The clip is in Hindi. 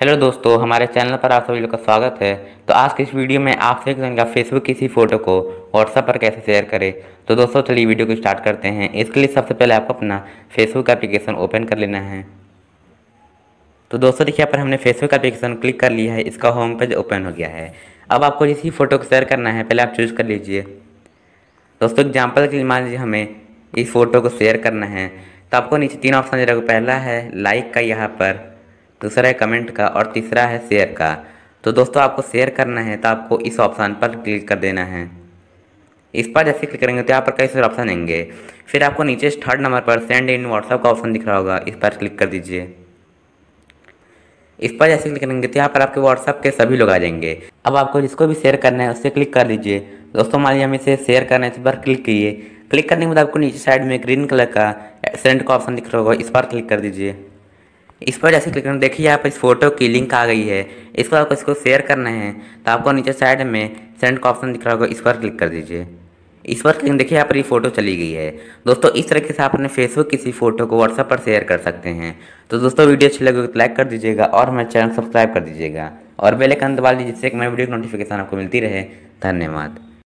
हेलो दोस्तों हमारे चैनल पर आप सभी लोग का स्वागत है तो आज की इस वीडियो में आप सभी जानेंगे फेसबुक की इसी फ़ोटो को व्हाट्सअप पर कैसे शेयर करें तो दोस्तों चलिए वीडियो को स्टार्ट करते हैं इसके लिए सबसे पहले आपको अपना फेसबुक एप्लीकेशन ओपन कर लेना है तो दोस्तों देखिए यहाँ पर हमने फेसबुक एप्लीकेशन क्लिक कर लिया है इसका होम पेज ओपन हो गया है अब आपको जिस फ़ोटो को शेयर करना है पहले आप चूज़ कर लीजिए दोस्तों एग्जाम्पल के लिए मान लीजिए हमें इस फ़ोटो को शेयर करना है तो आपको नीचे तीन ऑप्शन दे रहा पहला है लाइक का यहाँ पर दूसरा है कमेंट का और तीसरा है शेयर का तो दोस्तों आपको शेयर करना है तो आपको इस ऑप्शन पर क्लिक कर देना है इस पर जैसे क्लिक करेंगे तो यहाँ पर कई सारे ऑप्शन आएंगे फिर आपको नीचे थर्ड नंबर पर सेंड इन व्हाट्सअप का ऑप्शन दिख रहा होगा इस पर क्लिक कर दीजिए इस पर जैसे क्लिक करेंगे तो यहाँ पर आपके व्हाट्सअप के सभी लोग आ जाएंगे अब आपको जिसको भी शेयर करना है उससे क्लिक कर दीजिए दोस्तों मान हम इसे शेयर करना है इस पर क्लिक किए क्लिक करने के बाद आपको नीचे साइड में ग्रीन कलर का सेंड का ऑप्शन दिख रहा होगा इस पर क्लिक कर दीजिए इस पर जैसे क्लिक करना देखिए यहाँ पर इस फोटो की लिंक आ गई है इसको आपको इसको शेयर करना है तो आपको नीचे साइड में सेंड का ऑप्शन दिख रहा होगा इस पर क्लिक कर दीजिए इस पर क्लिक देखिए यहाँ पर ये फ़ोटो चली गई है दोस्तों इस तरीके से आप अपने फेसबुक किसी फ़ोटो को व्हाट्सएप पर शेयर कर सकते हैं तो दोस्तों वीडियो अच्छी लगे तो लाइक कर दीजिएगा और मेरे चैनल सब्सक्राइब कर दीजिएगा और बेल आइकन दबा लीजिए जिससे कि मेरे वीडियो की नोटिफिकेशन आपको मिलती रहे धन्यवाद